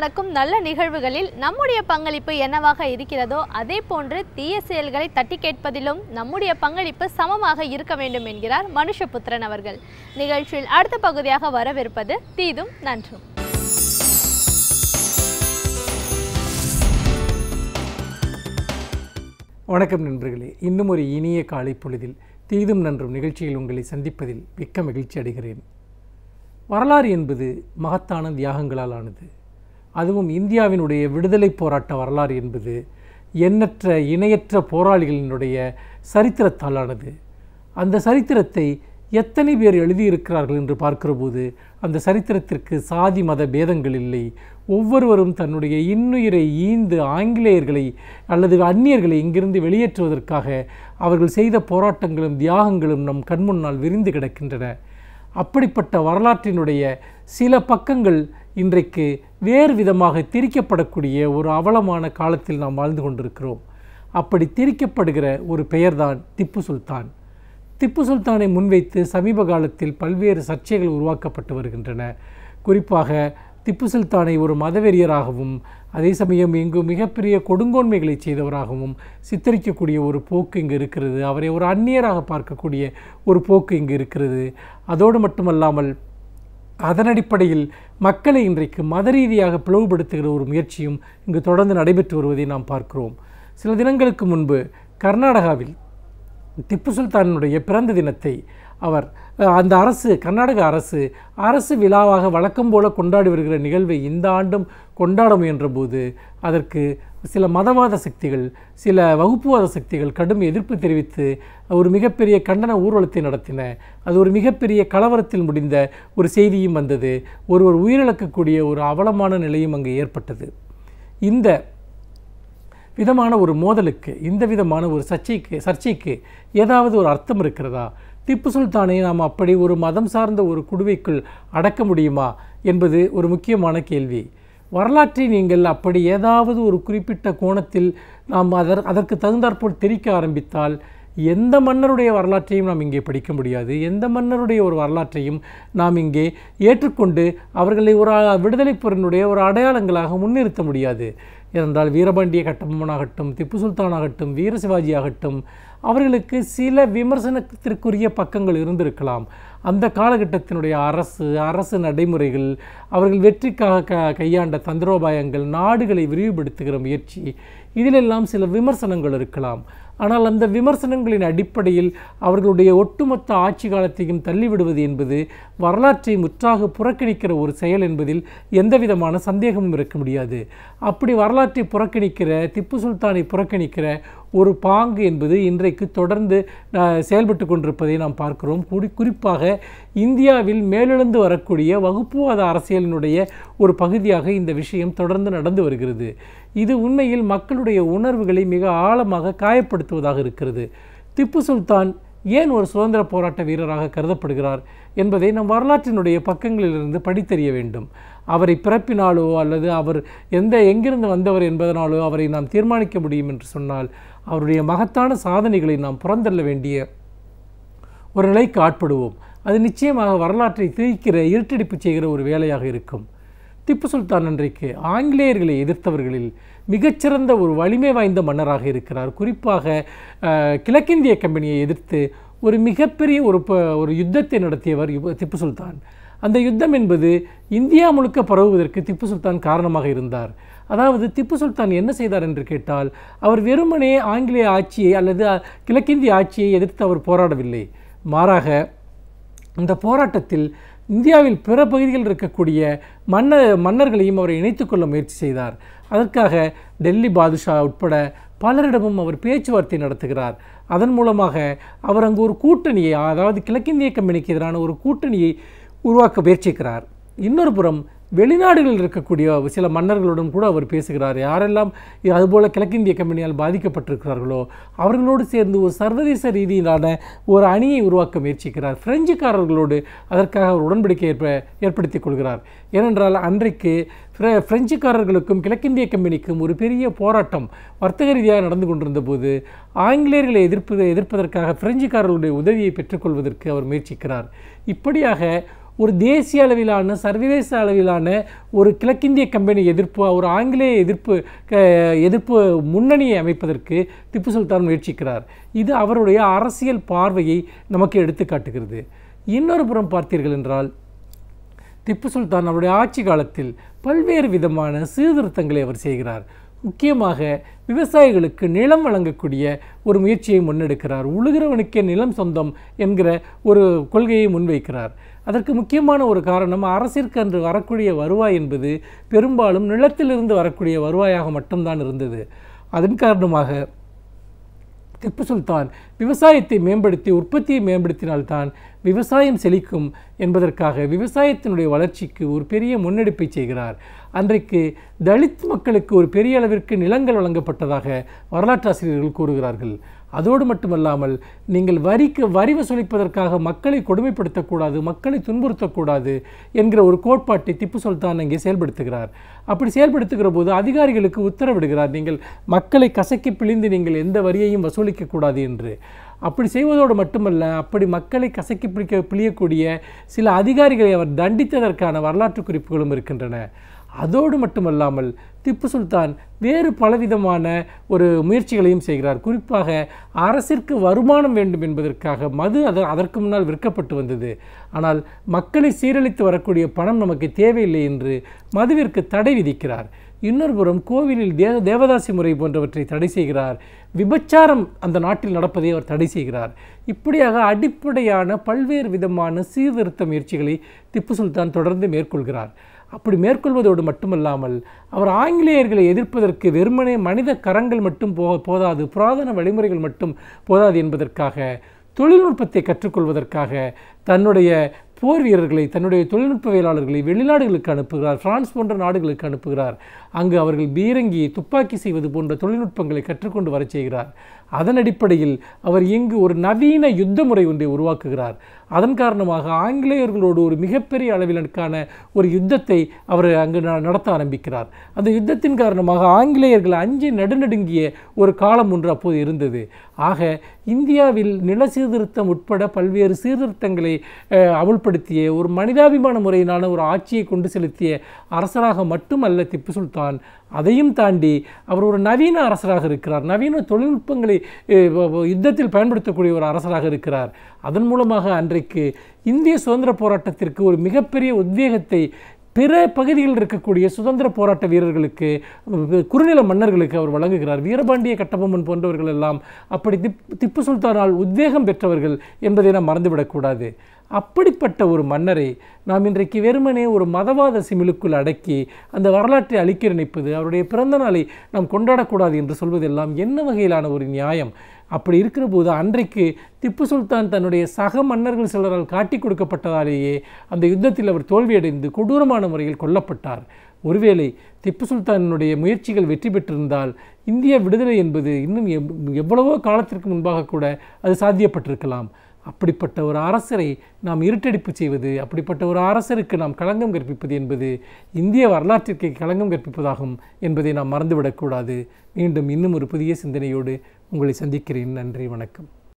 நடக்கும் நல்ல நிகழ்வுகளில் நம்முடைய பங்களிப்பு என்னவாக இருக்கிறதோ அதே போன்று தீய செயல்களை தட்டி கேட்பதிலும் நம்முடைய பங்களிப்பு சமமாக இருக்க வேண்டும் என்கிறார் மனுஷபுத்திரன் அவர்கள் நிகழ்ச்சியில் அடுத்த பகுதியாக வரவிருப்பது தீதும் நன்றும் வணக்கம் நண்பர்களே இன்னும் ஒரு இனிய காலை பொழுதில் தீதும் நன்றும் நிகழ்ச்சியில் உங்களை சந்திப்பதில் மிக்க மகிழ்ச்சி அடைகிறேன் வரலாறு என்பது மகத்தான தியாகங்களால் ஆனது அதுவும் இந்தியாவினுடைய விடுதலை போராட்ட வரலாறு என்பது எண்ணற்ற இணையற்ற போராளிகளினுடைய சரித்திரத்தாலானது அந்த சரித்திரத்தை எத்தனை பேர் எழுதியிருக்கிறார்கள் என்று பார்க்கிறபோது அந்த சரித்திரத்திற்கு சாதி மத பேதங்கள் இல்லை ஒவ்வொருவரும் தன்னுடைய இன்னுயிரை ஈந்து ஆங்கிலேயர்களை அல்லது அந்நியர்களை இங்கிருந்து வெளியேற்றுவதற்காக அவர்கள் செய்த போராட்டங்களும் தியாகங்களும் நம் கண்முன்னால் விரிந்து கிடக்கின்றன அப்படிப்பட்ட வரலாற்றினுடைய சில பக்கங்கள் இன்றைக்கு வேறு விதமாக திரிக்கப்படக்கூடிய ஒரு அவலமான காலத்தில் நாம் வாழ்ந்து கொண்டிருக்கிறோம் அப்படி திரிக்கப்படுகிற ஒரு பெயர்தான் திப்பு சுல்தான் திப்பு சுல்தானை முன்வைத்து சமீப காலத்தில் பல்வேறு சர்ச்சைகள் உருவாக்கப்பட்டு வருகின்றன குறிப்பாக திப்பு சுல்தானை ஒரு மதவெறியராகவும் அதே சமயம் இங்கு மிகப்பெரிய கொடுங்கோன்மைகளை செய்தவராகவும் சித்தரிக்கக்கூடிய ஒரு போக்கு இங்கு இருக்கிறது அவரை ஒரு அந்நியராக பார்க்கக்கூடிய ஒரு போக்கு இங்கு இருக்கிறது அதோடு மட்டுமல்லாமல் அதன் அடிப்படையில் மக்களை இன்றைக்கு மத ரீதியாக பிளவுபடுத்துகிற ஒரு முயற்சியும் இங்கு தொடர்ந்து நடைபெற்று வருவதை நாம் பார்க்கிறோம் சில தினங்களுக்கு முன்பு கர்நாடகாவில் திப்பு சுல்தானுடைய பிறந்த தினத்தை அவர் அந்த அரசு கர்நாடக அரசு அரசு விழாவாக வழக்கம் போல கொண்டாடி வருகிற நிகழ்வை இந்த ஆண்டும் கொண்டாட முயன்றபோது அதற்கு சில மதவாத சக்திகள் சில வகுப்புவாத சக்திகள் கடும் எதிர்ப்பு தெரிவித்து ஒரு மிகப்பெரிய கண்டன ஊர்வலத்தை நடத்தின அது ஒரு மிகப்பெரிய கலவரத்தில் முடிந்த ஒரு செய்தியும் வந்தது ஒருவர் உயிரிழக்கக்கூடிய ஒரு அவலமான நிலையும் அங்கு ஏற்பட்டது இந்த விதமான ஒரு மோதலுக்கு இந்த விதமான ஒரு சர்ச்சைக்கு சர்ச்சைக்கு ஏதாவது ஒரு அர்த்தம் இருக்கிறதா திப்பு சுல்தானை நாம் அப்படி ஒரு மதம் சார்ந்த ஒரு குடுவைக்குள் அடக்க முடியுமா என்பது ஒரு முக்கியமான கேள்வி வரலாற்றை நீங்கள் அப்படி ஏதாவது ஒரு குறிப்பிட்ட கோணத்தில் நாம் அதர் அதற்கு தகுந்தாற்போல் தெரிக்க ஆரம்பித்தால் எந்த மன்னருடைய வரலாற்றையும் நாம் இங்கே படிக்க முடியாது எந்த மன்னருடைய ஒரு வரலாற்றையும் நாம் இங்கே ஏற்றுக்கொண்டு அவர்களை ஒரு விடுதலை பொருளினுடைய ஒரு அடையாளங்களாக முன்னிறுத்த முடியாது ஏனென்றால் வீரபாண்டிய கட்டபொம்மனாகட்டும் திப்பு சுல்தானாகட்டும் வீர சிவாஜி ஆகட்டும் அவர்களுக்கு சில விமர்சனத்திற்குரிய பக்கங்கள் இருந்திருக்கலாம் அந்த காலகட்டத்தினுடைய அரசு அரசு நடைமுறைகள் அவர்கள் வெற்றிக்காக க கையாண்ட தந்திரோபாயங்கள் நாடுகளை விரிவுபடுத்துகிற முயற்சி இதிலெல்லாம் சில விமர்சனங்கள் இருக்கலாம் ஆனால் அந்த விமர்சனங்களின் அடிப்படையில் அவர்களுடைய ஒட்டுமொத்த ஆட்சி காலத்தையும் தள்ளிவிடுவது என்பது வரலாற்றை முற்றாக புறக்கணிக்கிற ஒரு செயல் என்பதில் எந்தவிதமான சந்தேகமும் இருக்க முடியாது அப்படி வரலாற்றை புறக்கணிக்கிற திப்பு சுல்தானை புறக்கணிக்கிற ஒரு பாங்கு என்பது இன்றைக்கு தொடர்ந்து செயல்பட்டு கொண்டிருப்பதை நாம் பார்க்கிறோம் குடி குறிப்பாக இந்தியாவில் மேலெழுந்து வரக்கூடிய வகுப்புவாத அரசியலினுடைய ஒரு பகுதியாக இந்த விஷயம் தொடர்ந்து நடந்து வருகிறது இது உண்மையில் மக்களுடைய உணர்வுகளை மிக ஆழமாக காயப்படுத்துவதாக இருக்கிறது திப்பு சுல்தான் ஏன் ஒரு சுதந்திர போராட்ட வீரராக கருதப்படுகிறார் என்பதை நம் வரலாற்றினுடைய பக்கங்களிலிருந்து படித்தறிய வேண்டும் அவரை பிறப்பினாலோ அல்லது அவர் எந்த எங்கிருந்து வந்தவர் என்பதனாலோ அவரை நாம் தீர்மானிக்க முடியும் என்று சொன்னால் அவருடைய மகத்தான சாதனைகளை நாம் புறந்தள்ள வேண்டிய ஒரு நிலைக்கு ஆட்படுவோம் அது நிச்சயமாக வரலாற்றை திரிக்கிற இருட்டடிப்பு செய்கிற ஒரு வேலையாக இருக்கும் திப்பு சுல்தான் அன்றைக்கு ஆங்கிலேயர்களை எதிர்த்தவர்களில் மிகச்சிறந்த ஒரு வலிமை வாய்ந்த மன்னராக இருக்கிறார் குறிப்பாக கிழக்கிந்திய கம்பெனியை எதிர்த்து ஒரு மிகப்பெரிய ஒரு ஒரு யுத்தத்தை நடத்தியவர் திப்பு சுல்தான் அந்த யுத்தம் என்பது இந்தியா முழுக்க பரவுவதற்கு திப்பு சுல்தான் காரணமாக இருந்தார் அதாவது திப்பு சுல்தான் என்ன செய்தார் என்று கேட்டால் அவர் வெறுமனே ஆங்கிலேய ஆட்சியை அல்லது கிழக்கிந்திய ஆட்சியை எதிர்த்து அவர் போராடவில்லை மாறாக அந்த போராட்டத்தில் இந்தியாவில் பிற பகுதிகளில் இருக்கக்கூடிய மன்னர் மன்னர்களையும் அவரை இணைத்துக்கொள்ள முயற்சி செய்தார் அதற்காக டெல்லி பாதுஷா உட்பட பலரிடமும் அவர் பேச்சுவார்த்தை நடத்துகிறார் அதன் மூலமாக அவர் அங்கு ஒரு கூட்டணியை அதாவது கிழக்கிந்திய கம்பெனிக்கு எதிரான ஒரு கூட்டணியை உருவாக்க முயற்சிக்கிறார் இன்னொரு புறம் வெளிநாடுகளில் இருக்கக்கூடிய சில மன்னர்களுடன் கூட அவர் பேசுகிறார் யாரெல்லாம் அதுபோல் கிழக்கிந்திய கம்பெனியால் பாதிக்கப்பட்டிருக்கிறார்களோ அவர்களோடு சேர்ந்து ஒரு சர்வதேச ரீதியிலான ஒரு அணியை உருவாக்க முயற்சிக்கிறார் பிரெஞ்சுக்காரர்களோடு அதற்காக அவர் உடன்படிக்கை ஏற்ப ஏற்படுத்திக் கொள்கிறார் ஏனென்றால் அன்றைக்கு பிரெஞ்சுக்காரர்களுக்கும் கிழக்கிந்திய கம்பெனிக்கும் ஒரு பெரிய போராட்டம் வர்த்தக ரீதியாக நடந்து கொண்டிருந்த போது ஆங்கிலேயர்களை எதிர்ப்பு எதிர்ப்பதற்காக பிரெஞ்சுக்காரர்களுடைய உதவியை பெற்றுக்கொள்வதற்கு அவர் முயற்சிக்கிறார் இப்படியாக ஒரு தேசிய அளவிலான சர்வதேச அளவிலான ஒரு கிழக்கிந்திய கம்பெனி எதிர்ப்பு ஒரு ஆங்கிலேய எதிர்ப்பு எதிர்ப்பு முன்னணியை அமைப்பதற்கு திப்பு சுல்தான் முயற்சிக்கிறார் இது அவருடைய அரசியல் பார்வையை நமக்கு எடுத்து காட்டுகிறது இன்னொரு புறம் பார்த்தீர்கள் என்றால் திப்பு சுல்தான் அவருடைய ஆட்சி காலத்தில் பல்வேறு விதமான சீர்திருத்தங்களை அவர் செய்கிறார் முக்கியமாக விவசாயிகளுக்கு நிலம் வழங்கக்கூடிய ஒரு முயற்சியை முன்னெடுக்கிறார் உழுகிறவனுக்கே நிலம் சொந்தம் என்கிற ஒரு கொள்கையை முன்வைக்கிறார் அதற்கு முக்கியமான ஒரு காரணம் அரசிற்கு அன்று வரக்கூடிய வருவாய் என்பது பெரும்பாலும் நிலத்திலிருந்து வரக்கூடிய வருவாயாக மட்டும்தான் இருந்தது அதன் காரணமாக திப்பு சுல்தான் விவசாயத்தை மேம்படுத்தி உற்பத்தியை மேம்படுத்தினால்தான் விவசாயம் செழிக்கும் என்பதற்காக விவசாயத்தினுடைய வளர்ச்சிக்கு ஒரு பெரிய முன்னெடுப்பை செய்கிறார் அன்றைக்கு தலித் மக்களுக்கு ஒரு பெரிய அளவிற்கு நிலங்கள் வழங்கப்பட்டதாக வரலாற்றாசிரியர்கள் கூறுகிறார்கள் அதோடு மட்டுமல்லாமல் நீங்கள் வரிக்கு வரி வசூலிப்பதற்காக மக்களை கொடுமைப்படுத்தக்கூடாது மக்களை துன்புறுத்தக்கூடாது என்கிற ஒரு கோட்பாட்டை திப்பு சுல்தான் அங்கே செயல்படுத்துகிறார் அப்படி செயல்படுத்துகிற போது அதிகாரிகளுக்கு உத்தரவிடுகிறார் நீங்கள் மக்களை கசக்கி பிழிந்து நீங்கள் எந்த வரியையும் வசூலிக்கக்கூடாது என்று அப்படி செய்வதோடு மட்டுமல்ல அப்படி மக்களை கசக்கி பிடிக்க பிழியக்கூடிய சில அதிகாரிகளை அவர் தண்டித்ததற்கான வரலாற்று குறிப்புகளும் இருக்கின்றன அதோடு மட்டுமல்லாமல் திப்பு சுல்தான் வேறு பலவிதமான ஒரு முயற்சிகளையும் செய்கிறார் குறிப்பாக அரசிற்கு வருமானம் வேண்டும் என்பதற்காக மது அது அதற்கு முன்னால் விற்கப்பட்டு வந்தது ஆனால் மக்களை சீரழித்து வரக்கூடிய பணம் நமக்கு தேவையில்லை என்று மதுவிற்கு தடை விதிக்கிறார் இன்னொரு புறம் கோவிலில் தேவ தேவதாசி முறை போன்றவற்றை தடை செய்கிறார் விபச்சாரம் அந்த நாட்டில் நடப்பதை அவர் தடை செய்கிறார் இப்படியாக அடிப்படையான பல்வேறு விதமான சீர்திருத்த முயற்சிகளை திப்பு சுல்தான் தொடர்ந்து மேற்கொள்கிறார் அப்படி மேற்கொள்வதோடு மட்டுமல்லாமல் அவர் ஆங்கிலேயர்களை எதிர்ப்பதற்கு வெறுமனே மனித கரங்கள் மட்டும் போ போதாது புராதன வழிமுறைகள் மட்டும் போதாது என்பதற்காக தொழில்நுட்பத்தை கற்றுக்கொள்வதற்காக தன்னுடைய போர் வீரர்களை தன்னுடைய தொழில்நுட்பவியலாளர்களை வெளிநாடுகளுக்கு அனுப்புகிறார் பிரான்ஸ் போன்ற நாடுகளுக்கு அனுப்புகிறார் அங்கு அவர்கள் பீரங்கி துப்பாக்கி செய்வது போன்ற தொழில்நுட்பங்களை கற்றுக்கொண்டு வரச் செய்கிறார் அதன் அடிப்படையில் அவர் இங்கு ஒரு நவீன யுத்த முறை ஒன்றை உருவாக்குகிறார் அதன் காரணமாக ஆங்கிலேயர்களோடு ஒரு மிகப்பெரிய அளவிலான ஒரு யுத்தத்தை அவர் அங்கு நடத்த ஆரம்பிக்கிறார் அந்த யுத்தத்தின் காரணமாக ஆங்கிலேயர்கள் அஞ்சு நடுநடுங்கிய ஒரு காலம் ஒன்று அப்போது இருந்தது ஆக இந்தியாவில் நில சீர்திருத்தம் உட்பட பல்வேறு சீர்திருத்தங்களை அமுல்படுத்திய ஒரு மனிதாபிமான முறையினான ஒரு ஆட்சியை கொண்டு செலுத்திய அரசராக மட்டுமல்ல திப்பு சுல்தான் அதையும் தாண்டி அவர் ஒரு நவீன அரசராக இருக்கிறார் நவீன தொழில்நுட்பங்களை யுத்தத்தில் பயன்படுத்தக்கூடிய ஒரு அரசராக இருக்கிறார் அதன் மூலமாக அன்றைக்கு இந்திய சுதந்திர போராட்டத்திற்கு ஒரு மிகப்பெரிய உத்வேகத்தை பிற பகுதியில் இருக்கக்கூடிய சுதந்திர போராட்ட வீரர்களுக்கு குறுநில மன்னர்களுக்கு அவர் வழங்குகிறார் வீரபாண்டிய கட்டபொம்மன் போன்றவர்கள் எல்லாம் அப்படி திப் திப்பு சுல்தானால் உத்வேகம் பெற்றவர்கள் என்பதை நாம் மறந்துவிடக்கூடாது அப்படிப்பட்ட ஒரு மன்னரை நாம் இன்றைக்கு வெறுமனே ஒரு மதவாத சிமிழுக்குள் அடக்கி அந்த வரலாற்றை அழிக்க நினைப்பது அவருடைய பிறந்த நாளை நாம் கொண்டாடக்கூடாது என்று சொல்வதெல்லாம் என்ன வகையிலான ஒரு நியாயம் அப்படி இருக்கிற போது அன்றைக்கு திப்பு சுல்தான் தன்னுடைய சக மன்னர்கள் சிலரால் காட்டி கொடுக்கப்பட்டதாலேயே அந்த யுத்தத்தில் அவர் தோல்வியடைந்து கொடூரமான முறையில் கொல்லப்பட்டார் ஒருவேளை திப்பு சுல்தானுடைய முயற்சிகள் வெற்றி பெற்றிருந்தால் இந்திய விடுதலை என்பது இன்னும் எவ்வளவோ காலத்திற்கு முன்பாக கூட அது சாத்தியப்பட்டிருக்கலாம் அப்படிப்பட்ட ஒரு அரசரை நாம் இருட்டடிப்பு செய்வது அப்படிப்பட்ட ஒரு அரசருக்கு நாம் களங்கம் கற்பிப்பது என்பது இந்திய வரலாற்றிற்கு களங்கம் கற்பிப்பதாகும் என்பதை நாம் மறந்துவிடக்கூடாது மீண்டும் இன்னும் ஒரு புதிய சிந்தனையோடு உங்களை சந்திக்கிறேன் நன்றி வணக்கம்